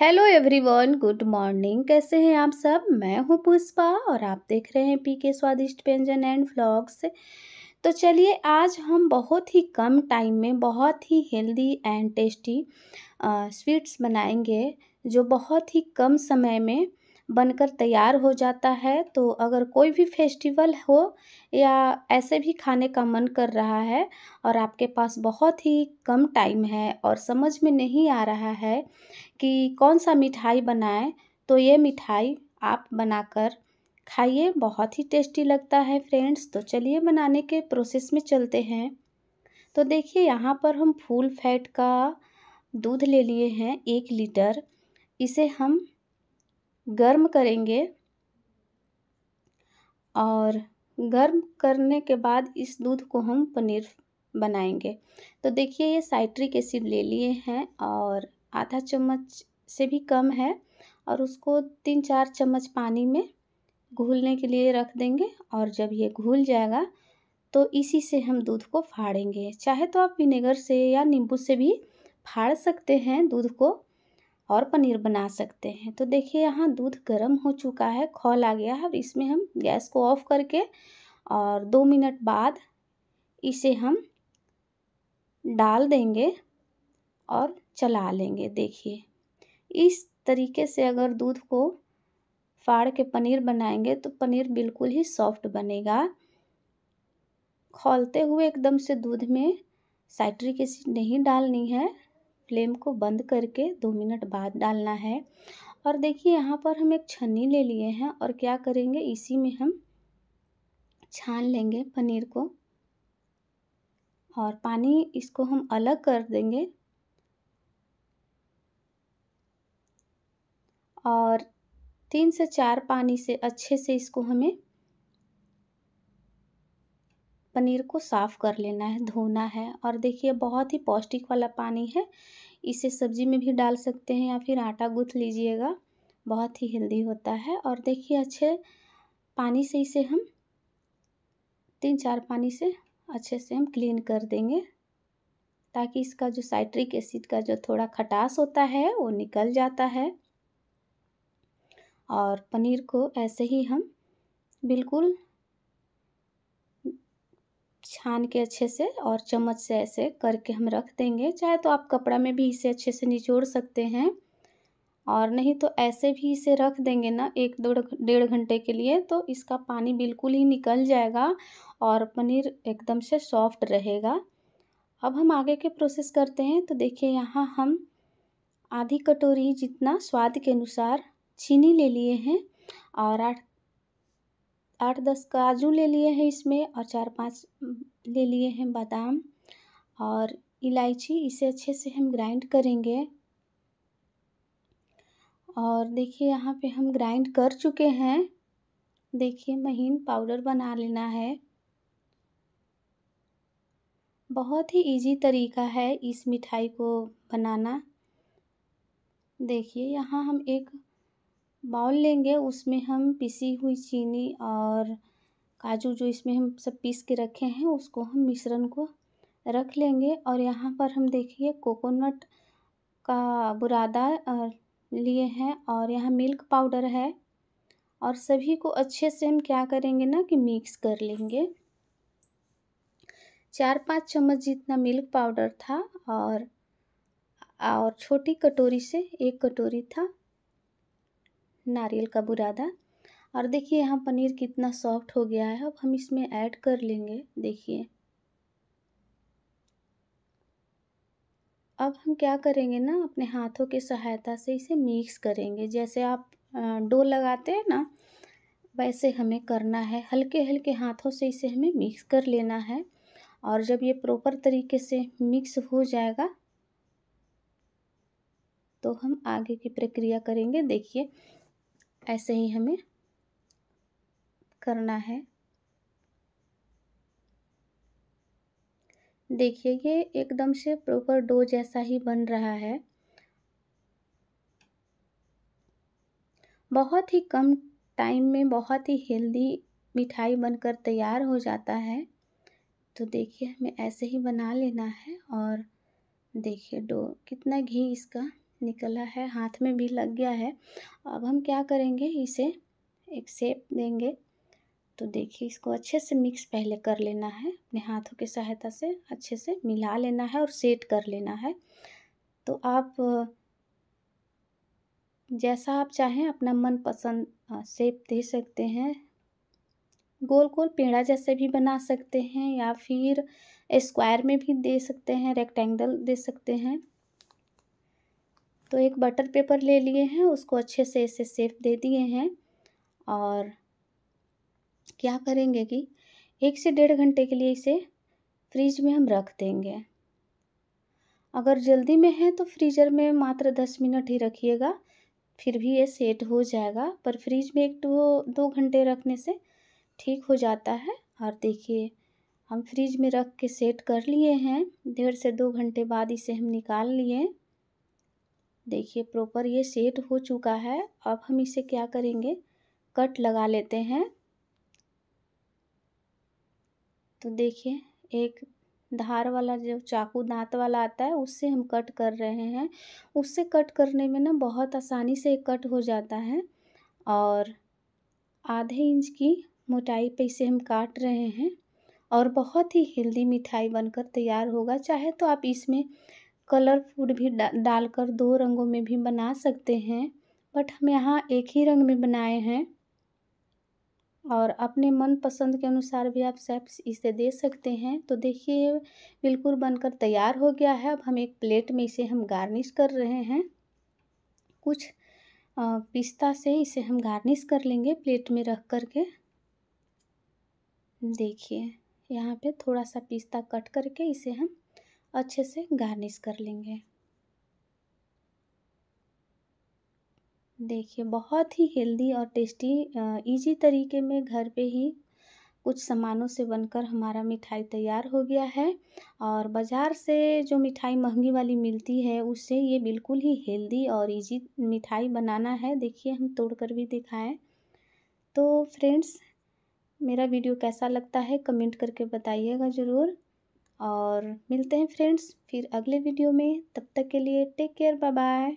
hello everyone good morning कैसे हैं आप सब मैं हूं पुष्पा और आप देख रहे हैं पी के स्वादिष्ट व्यंजन एंड व्लॉग्स तो चलिए आज हम बहुत ही कम टाइम में बहुत ही हेल्दी एंड टेस्टी स्वीट्स बनाएंगे जो बहुत ही कम समय में बनकर तैयार हो जाता है तो अगर कोई भी फेस्टिवल हो या ऐसे भी खाने का मन कर रहा है और आपके पास बहुत ही कम टाइम है और समझ में नहीं आ रहा है कि कौन सा मिठाई बनाएं तो ये मिठाई आप बनाकर खाइए बहुत ही टेस्टी लगता है फ्रेंड्स तो चलिए बनाने के प्रोसेस में चलते हैं तो देखिए यहाँ पर हम फूल फैट का दूध ले लिए हैं एक लीटर इसे हम गर्म करेंगे और गर्म करने के बाद इस दूध को हम पनीर बनाएंगे तो देखिए ये साइट्रिक एसिड ले लिए हैं और आधा चम्मच से भी कम है और उसको तीन चार चम्मच पानी में घुलने के लिए रख देंगे और जब ये घुल जाएगा तो इसी से हम दूध को फाड़ेंगे चाहे तो आप विनेगर से या नींबू से भी फाड़ सकते हैं दूध को और पनीर बना सकते हैं तो देखिए यहाँ दूध गर्म हो चुका है खोल आ गया है और इसमें हम गैस को ऑफ करके और दो मिनट बाद इसे हम डाल देंगे और चला लेंगे देखिए इस तरीके से अगर दूध को फाड़ के पनीर बनाएंगे तो पनीर बिल्कुल ही सॉफ्ट बनेगा खोलते हुए एकदम से दूध में साइट्रिक एसिड नहीं डालनी है फ्लेम को बंद करके दो मिनट बाद डालना है और देखिए यहाँ पर हम एक छन्नी ले लिए हैं और क्या करेंगे इसी में हम छान लेंगे पनीर को और पानी इसको हम अलग कर देंगे और तीन से चार पानी से अच्छे से इसको हमें पनीर को साफ़ कर लेना है धोना है और देखिए बहुत ही पौष्टिक वाला पानी है इसे सब्जी में भी डाल सकते हैं या फिर आटा गूँथ लीजिएगा बहुत ही हेल्दी होता है और देखिए अच्छे पानी से इसे हम तीन चार पानी से अच्छे से हम क्लीन कर देंगे ताकि इसका जो साइट्रिक एसिड का जो थोड़ा खटास होता है वो निकल जाता है और पनीर को ऐसे ही हम बिल्कुल छान के अच्छे से और चम्मच से ऐसे करके हम रख देंगे चाहे तो आप कपड़ा में भी इसे अच्छे से निचोड़ सकते हैं और नहीं तो ऐसे भी इसे रख देंगे ना एक दो डेढ़ घंटे के लिए तो इसका पानी बिल्कुल ही निकल जाएगा और पनीर एकदम से सॉफ्ट रहेगा अब हम आगे के प्रोसेस करते हैं तो देखिए यहाँ हम आधी कटोरी जितना स्वाद के अनुसार चीनी ले लिए हैं और आठ आठ दस काजू ले लिए हैं इसमें और चार पाँच ले लिए हैं बादाम और इलायची इसे अच्छे से हम ग्राइंड करेंगे और देखिए यहाँ पे हम ग्राइंड कर चुके हैं देखिए महीन पाउडर बना लेना है बहुत ही इजी तरीका है इस मिठाई को बनाना देखिए यहाँ हम एक बाउल लेंगे उसमें हम पिसी हुई चीनी और काजू जो इसमें हम सब पीस के रखे हैं उसको हम मिश्रण को रख लेंगे और यहाँ पर हम देखिए कोकोनट का बुरादा लिए हैं और यहाँ मिल्क पाउडर है और सभी को अच्छे से हम क्या करेंगे ना कि मिक्स कर लेंगे चार पाँच चम्मच जितना मिल्क पाउडर था और और छोटी कटोरी से एक कटोरी था नारियल का बुरादा और देखिए यहाँ पनीर कितना सॉफ्ट हो गया है अब हम इसमें ऐड कर लेंगे देखिए अब हम क्या करेंगे ना अपने हाथों की सहायता से इसे मिक्स करेंगे जैसे आप डो लगाते हैं ना वैसे हमें करना है हल्के हल्के हाथों से इसे हमें मिक्स कर लेना है और जब ये प्रॉपर तरीके से मिक्स हो जाएगा तो हम आगे की प्रक्रिया करेंगे देखिए ऐसे ही हमें करना है देखिए ये एकदम से प्रॉपर डो जैसा ही बन रहा है बहुत ही कम टाइम में बहुत ही हेल्दी मिठाई बनकर तैयार हो जाता है तो देखिए हमें ऐसे ही बना लेना है और देखिए डो कितना घी इसका निकला है हाथ में भी लग गया है अब हम क्या करेंगे इसे एक सेप देंगे तो देखिए इसको अच्छे से मिक्स पहले कर लेना है अपने हाथों की सहायता से अच्छे से मिला लेना है और सेट कर लेना है तो आप जैसा आप चाहें अपना पसंद सेप दे सकते हैं गोल गोल पेड़ा जैसे भी बना सकते हैं या फिर स्क्वायर में भी दे सकते हैं रेक्टेंगल दे सकते हैं तो एक बटर पेपर ले लिए हैं उसको अच्छे से इसे सेप दे दिए हैं और क्या करेंगे कि एक से डेढ़ घंटे के लिए इसे फ्रिज में हम रख देंगे अगर जल्दी में है तो फ्रीज़र में मात्र दस मिनट ही रखिएगा फिर भी ये सेट हो जाएगा पर फ्रिज में एक दो दो घंटे रखने से ठीक हो जाता है और देखिए हम फ्रिज में रख के सेट कर लिए हैं डेढ़ से दो घंटे बाद इसे हम निकाल लिए देखिए प्रॉपर ये सेट हो चुका है अब हम इसे क्या करेंगे कट लगा लेते हैं तो देखिए एक धार वाला जो चाकू दांत वाला आता है उससे हम कट कर रहे हैं उससे कट करने में ना बहुत आसानी से कट हो जाता है और आधे इंच की मोटाई पे इसे हम काट रहे हैं और बहुत ही हेल्दी मिठाई बनकर तैयार होगा चाहे तो आप इसमें कलर फूड भी डा डालकर दो रंगों में भी बना सकते हैं बट हम यहाँ एक ही रंग में बनाए हैं और अपने मन पसंद के अनुसार भी आप सेप्स इसे दे सकते हैं तो देखिए बिल्कुल बनकर तैयार हो गया है अब हम एक प्लेट में इसे हम गार्निश कर रहे हैं कुछ पिस्ता से इसे हम गार्निश कर लेंगे प्लेट में रख कर के देखिए यहाँ पे थोड़ा सा पिस्ता कट करके इसे हम अच्छे से गार्निश कर लेंगे देखिए बहुत ही हेल्दी और टेस्टी इजी तरीके में घर पे ही कुछ सामानों से बनकर हमारा मिठाई तैयार हो गया है और बाज़ार से जो मिठाई महंगी वाली मिलती है उससे ये बिल्कुल ही हेल्दी और इजी मिठाई बनाना है देखिए हम तोड़ कर भी दिखाएं तो फ्रेंड्स मेरा वीडियो कैसा लगता है कमेंट करके बताइएगा ज़रूर और मिलते हैं फ्रेंड्स फिर अगले वीडियो में तब तक के लिए टेक केयर बाय बाय